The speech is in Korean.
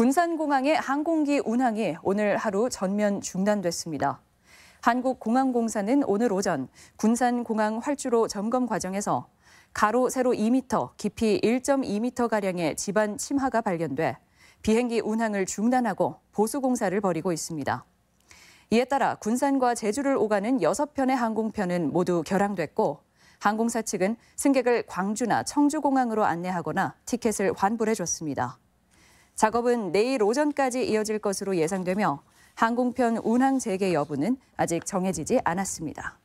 군산공항의 항공기 운항이 오늘 하루 전면 중단됐습니다. 한국공항공사는 오늘 오전 군산공항 활주로 점검 과정에서 가로 세로 2m, 깊이 1.2m가량의 집안 침하가 발견돼 비행기 운항을 중단하고 보수공사를 벌이고 있습니다. 이에 따라 군산과 제주를 오가는 6편의 항공편은 모두 결항됐고 항공사 측은 승객을 광주나 청주공항으로 안내하거나 티켓을 환불해줬습니다. 작업은 내일 오전까지 이어질 것으로 예상되며 항공편 운항 재개 여부는 아직 정해지지 않았습니다.